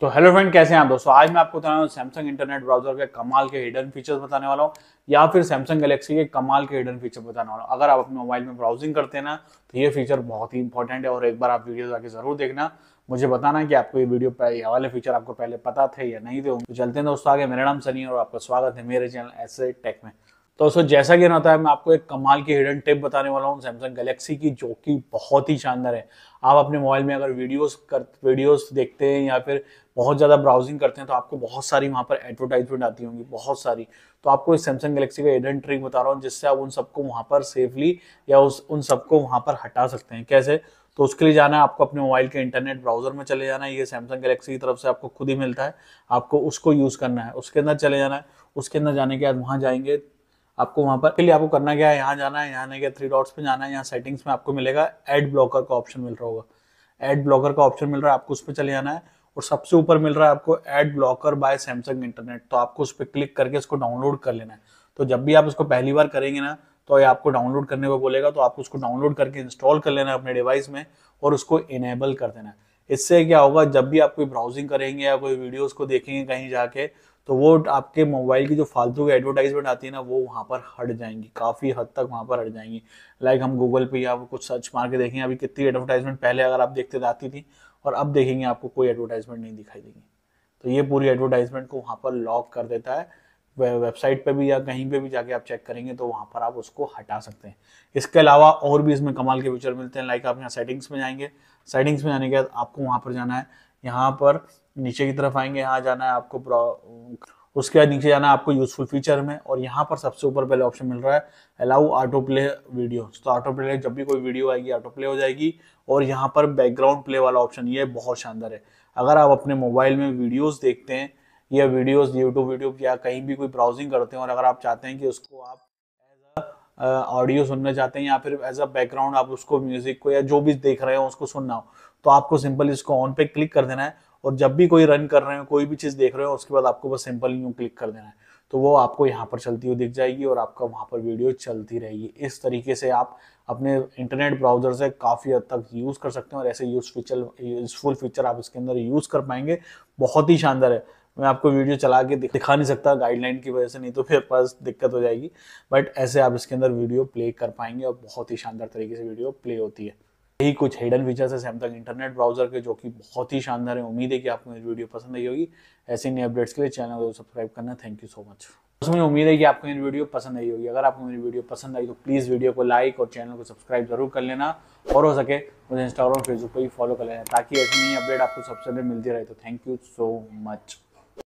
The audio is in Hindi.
तो हेलो फ्रेंड कैसे हैं आप दोस्तों आज मैं आपको बता रहा हूँ सैमसंग इंटरनेट ब्राउजर के कमाल के हिडन फीचर्स बताने वाला हूँ या फिर सैमसंग गैलेक्सी के कमाल के हिडन फीचर बताने वाला हूँ अगर आप अपने मोबाइल में ब्राउजिंग करते हैं ना तो ये फीचर बहुत ही इंपॉर्टेंट है और एक बार आप वीडियो जाके जरूर देखना मुझे बताना कि आपको ये वीडियो ये वाले फीचर आपको पहले पता थे या नहीं थे तो चलते हैं दोस्तों आगे मेरा नाम सनी और आपका स्वागत है मेरे चैनल ऐसे टेक में तो सो जैसा कि आता है मैं आपको एक कमाल की हिडन टिप बताने वाला हूँ सैमसंग गैलेक्सी की जो कि बहुत ही शानदार है आप अपने मोबाइल में अगर वीडियोस कर वीडियोस देखते हैं या फिर बहुत ज़्यादा ब्राउजिंग करते हैं तो आपको बहुत सारी वहाँ पर एडवर्टाइजमेंट आती होंगी बहुत सारी तो आपको इस सैमसंग गलेक्सी का हिडन ट्रिक बता रहा हूँ जिससे आप उन सबको वहाँ पर सेफली या उस उन सबको वहाँ पर हटा सकते हैं कैसे तो उसके लिए जाना है आपको अपने मोबाइल के इंटरनेट ब्राउजर में चले जाना है ये सैमसंग गलेक्सी की तरफ से आपको खुद ही मिलता है आपको उसको यूज़ करना है उसके अंदर चले जाना है उसके अंदर जाने के बाद वहाँ जाएंगे आपको वहाँ पर के लिए आपको करना क्या है यहाँ जाना है यहाँ नहीं गया थ्री डॉट्स पे जाना है यहाँ सेटिंग्स में आपको मिलेगा एड ब्लॉकर का ऑप्शन मिल रहा होगा एड ब्लॉकर का ऑप्शन मिल रहा है आपको उस पर चले जाना है और सबसे ऊपर मिल रहा है आपको ad blocker by Samsung internet तो आपको उस पर क्लिक करके इसको डाउनलोड कर लेना है तो जब भी आप इसको पहली बार करेंगे ना तो ये आपको डाउनलोड करने को बोलेगा तो आपको उसको डाउनलोड करके इंस्टॉल कर लेना है अपने डिवाइस में और उसको इनेबल कर देना है इससे क्या होगा जब भी आप कोई ब्राउजिंग करेंगे या कोई वीडियोस को देखेंगे कहीं जाके तो वो आपके मोबाइल की जो फालतू की एडवर्टाइजमेंट आती है ना वो वहाँ पर हट जाएंगी काफ़ी हद तक वहाँ पर हट जाएंगी लाइक हम गूगल पे या कुछ सर्च मार के देखेंगे अभी कितनी एडवर्टाइजमेंट पहले अगर आप देखते जाती थी और अब देखेंगे आपको कोई एडवर्टाइजमेंट नहीं दिखाई देगी तो ये पूरी एडवर्टाइजमेंट को वहाँ पर लॉक कर देता है वेबसाइट पे भी या कहीं पे भी जाके आप चेक करेंगे तो वहाँ पर आप उसको हटा सकते हैं इसके अलावा और भी इसमें कमाल के फीचर मिलते हैं लाइक आप यहाँ सेटिंग्स में जाएंगे सेटिंग्स में जाने के बाद आपको वहाँ पर जाना है यहाँ पर नीचे की तरफ आएंगे यहाँ जाना है आपको उसके बाद नीचे जाना है आपको यूजफुल फीचर में और यहाँ पर सबसे ऊपर पहले ऑप्शन मिल रहा है अलाउ ऑटो प्ले वीडियो तो ऑटो प्ले जब भी कोई वीडियो आएगी ऑटो प्ले हो जाएगी और यहाँ पर बैकग्राउंड प्ले वाला ऑप्शन ये बहुत शानदार है अगर आप अपने मोबाइल में वीडियोज़ देखते हैं या वीडियोस यूट्यूब वीडियो या कहीं भी कोई ब्राउजिंग करते हैं और अगर आप चाहते हैं कि उसको आप ऑडियो सुनना चाहते हैं या फिर एज अ बैकग्राउंड आप उसको म्यूजिक को या जो भी देख रहे हो उसको सुनना हो तो आपको सिंपल इसको ऑन पे क्लिक कर देना है और जब भी कोई रन कर रहे हो कोई भी चीज़ देख रहे हो उसके बाद आपको बस सिंपल यूँ क्लिक कर देना है तो वो आपको यहाँ पर चलती हुई दिख जाएगी और आपका वहाँ पर वीडियो चलती रहेगी इस तरीके से आप अपने इंटरनेट ब्राउजर से काफ़ी हद तक यूज़ कर सकते हैं और ऐसे यूज फीचर यूजफुल फीचर आप इसके अंदर यूज़ कर पाएंगे बहुत ही शानदार है मैं आपको वीडियो चला के दिखा नहीं सकता गाइडलाइन की वजह से नहीं तो फिर पास दिक्कत हो जाएगी बट ऐसे आप इसके अंदर वीडियो प्ले कर पाएंगे और बहुत ही शानदार तरीके से वीडियो प्ले होती है यही कुछ हिडन फीचर्स है सैमसंग इंटरनेट ब्राउजर के जो कि बहुत ही शानदार है उम्मीद है कि आपको मेरी वीडियो पसंद आई होगी ऐसे नई अपडेट्स के लिए चैनल को सब्सक्राइब करना थैंक यू सो मच दोस्तों मुझे उम्मीद है कि आपको मेरी वीडियो पसंद आई होगी अगर आपको मेरी वीडियो पसंद आई तो प्लीज़ वीडियो को लाइक और चैनल को सब्सक्राइब जरूर कर लेना और हो सके मुझे इंस्टाग्राम फेसबुक पर भी फॉलो कर लेना ताकि ऐसी नई अपडेट आपको सबसे पहले मिलती रहे तो थैंक यू सो मच